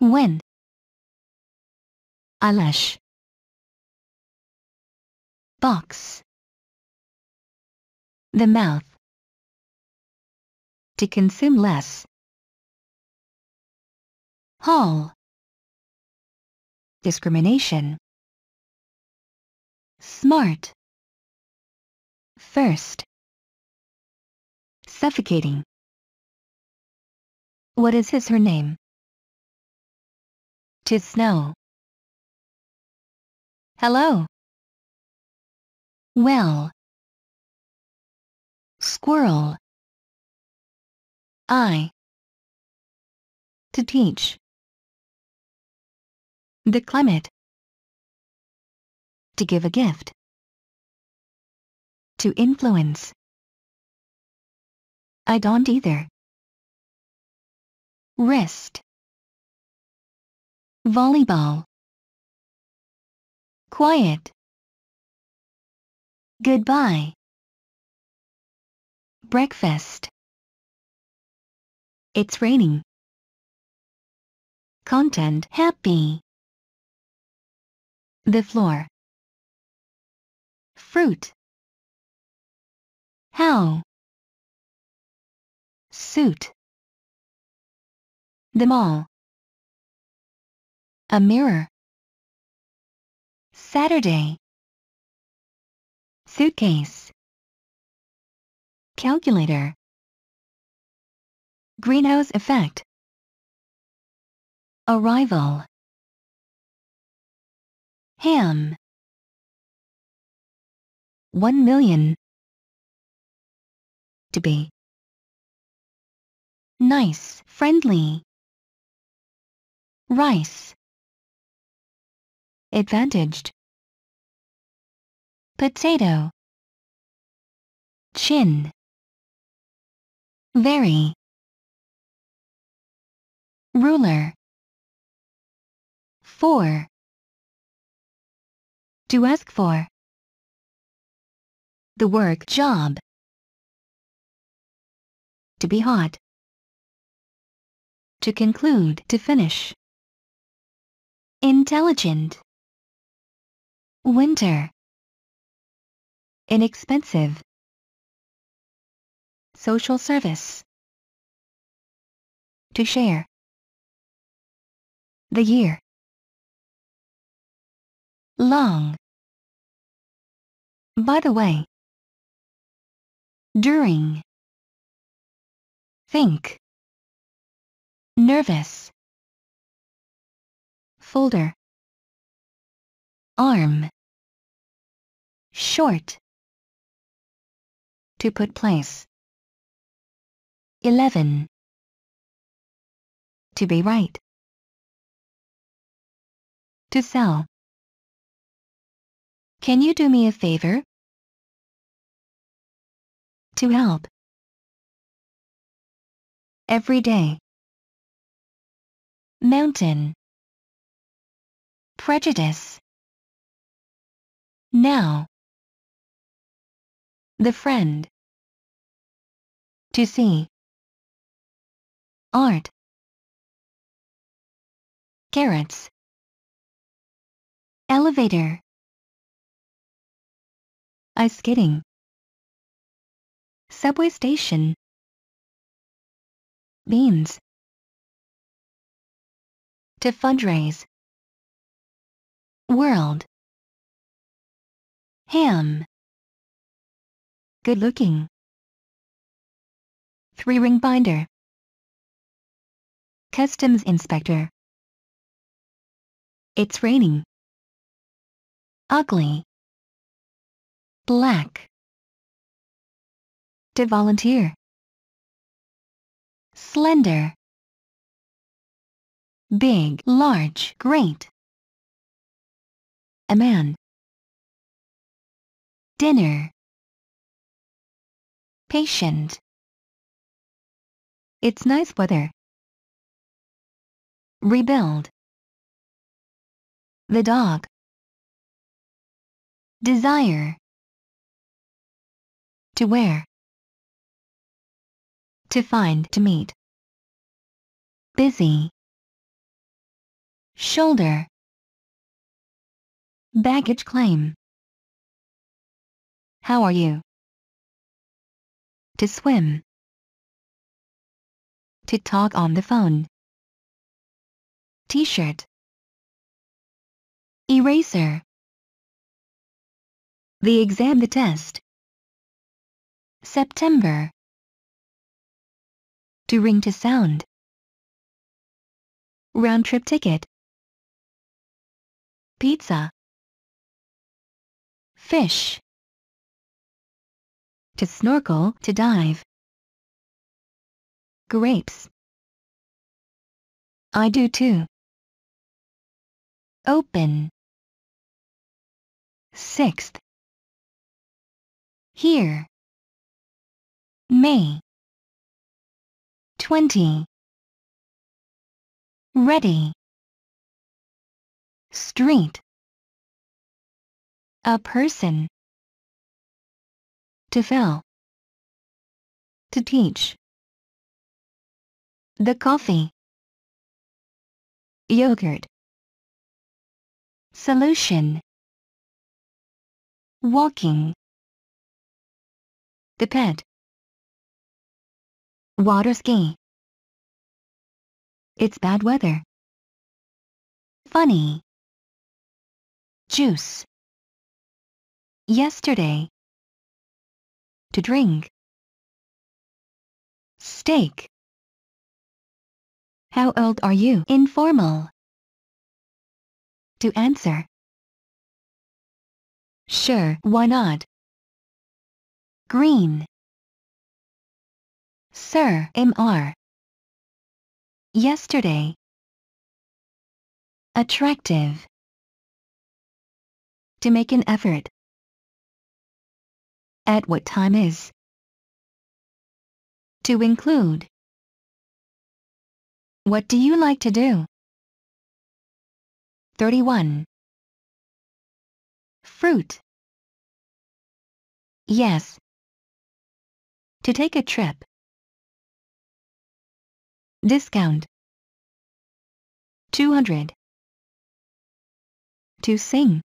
When? Eyelash. Box. The mouth. To consume less. Hall. Discrimination. Smart. First. Suffocating. What is his her name? to snow. Hello. Well. Squirrel. I. To teach. The climate. To give a gift. To influence. I don't either. Wrist volleyball quiet goodbye breakfast it's raining content happy the floor fruit how suit the mall a mirror. Saturday, suitcase, calculator, greenhouse effect, arrival, ham, 1 million, to be, nice, friendly, rice, advantaged potato chin very ruler four to ask for the work job to be hot to conclude to finish intelligent Winter. Inexpensive. Social service. To share. The year. Long. By the way. During. Think. Nervous. Folder arm short to put place 11 to be right to sell can you do me a favor to help every day mountain prejudice now. The friend. To see. Art. Carrots. Elevator. Ice skating. Subway station. Beans. To fundraise. World. Ham. Good looking. Three ring binder. Customs inspector. It's raining. Ugly. Black. To volunteer. Slender. Big, large, great. A man dinner patient it's nice weather rebuild the dog desire to wear to find to meet busy shoulder baggage claim how are you? To swim. To talk on the phone. T-shirt. Eraser. The exam, the test. September. To ring to sound. Round trip ticket. Pizza. Fish to snorkel, to dive. Grapes. I do too. Open. Sixth. Here. May. 20. Ready. Street. A person to fill, to teach, the coffee, yogurt, solution, walking, the pet, water ski, it's bad weather, funny, juice, yesterday, to drink. Steak. How old are you? Informal. To answer. Sure, why not? Green. Sir, MR. Yesterday. Attractive. To make an effort at what time is. To include. What do you like to do? 31. Fruit. Yes. To take a trip. Discount. 200. To sing.